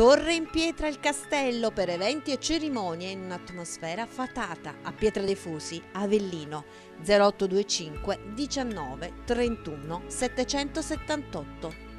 Torre in pietra il castello per eventi e cerimonie in un'atmosfera fatata a Pietra dei Fusi, Avellino 0825 19 31 778.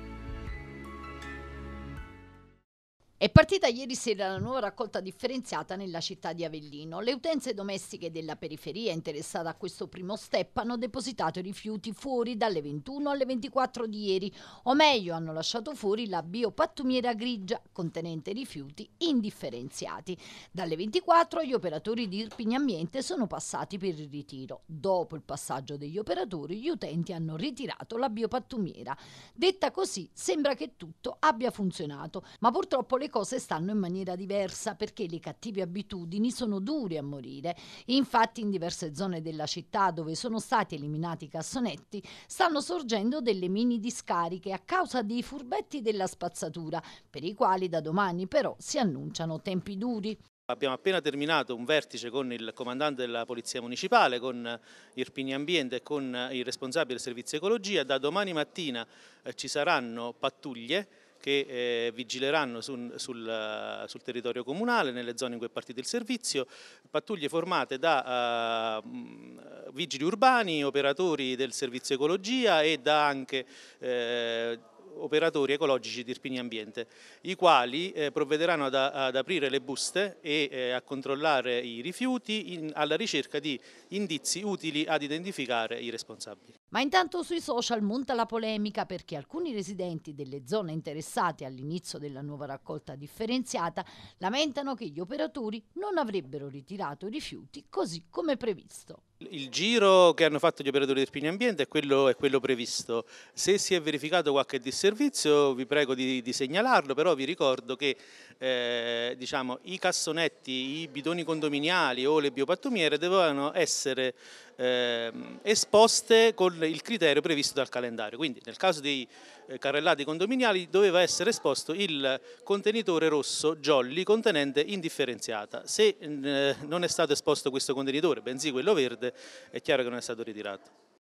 È partita ieri sera la nuova raccolta differenziata nella città di Avellino. Le utenze domestiche della periferia interessate a questo primo step hanno depositato i rifiuti fuori dalle 21 alle 24 di ieri, o meglio hanno lasciato fuori la biopattumiera grigia contenente rifiuti indifferenziati. Dalle 24 gli operatori di Irpini Ambiente sono passati per il ritiro. Dopo il passaggio degli operatori gli utenti hanno ritirato la biopattumiera. Detta così sembra che tutto abbia funzionato, ma purtroppo le cose stanno in maniera diversa perché le cattive abitudini sono dure a morire. Infatti in diverse zone della città dove sono stati eliminati i cassonetti stanno sorgendo delle mini discariche a causa dei furbetti della spazzatura, per i quali da domani però si annunciano tempi duri. Abbiamo appena terminato un vertice con il comandante della Polizia Municipale, con Irpini Ambiente e con il responsabile del servizio ecologia. Da domani mattina eh, ci saranno pattuglie che eh, vigileranno su, sul, sul, territorio comunale, nelle zone in cui è partito il servizio, pattuglie formate da eh, vigili urbani, operatori del servizio ecologia e da anche eh, operatori ecologici di Irpini Ambiente, i quali eh, provvederanno ad, ad, aprire le buste e eh, a controllare i rifiuti in, alla ricerca di indizi utili ad identificare i responsabili. Ma intanto sui social monta la polemica perché alcuni residenti delle zone interessate all'inizio della nuova raccolta differenziata lamentano che gli operatori non avrebbero ritirato i rifiuti così come previsto. Il giro che hanno fatto gli operatori del Pini Ambiente è quello, è quello, previsto. Se si è verificato qualche disservizio vi prego di, di segnalarlo, però vi ricordo che eh, diciamo, i cassonetti, i bidoni condominiali o le biopattumiere dovevano essere eh, esposte con il criterio previsto dal calendario. Quindi nel caso dei eh, carrellati condominiali doveva essere esposto il contenitore rosso jolly contenente indifferenziata. Se eh, non è stato esposto questo contenitore, bensì quello verde, è chiaro che non è stato ritirato.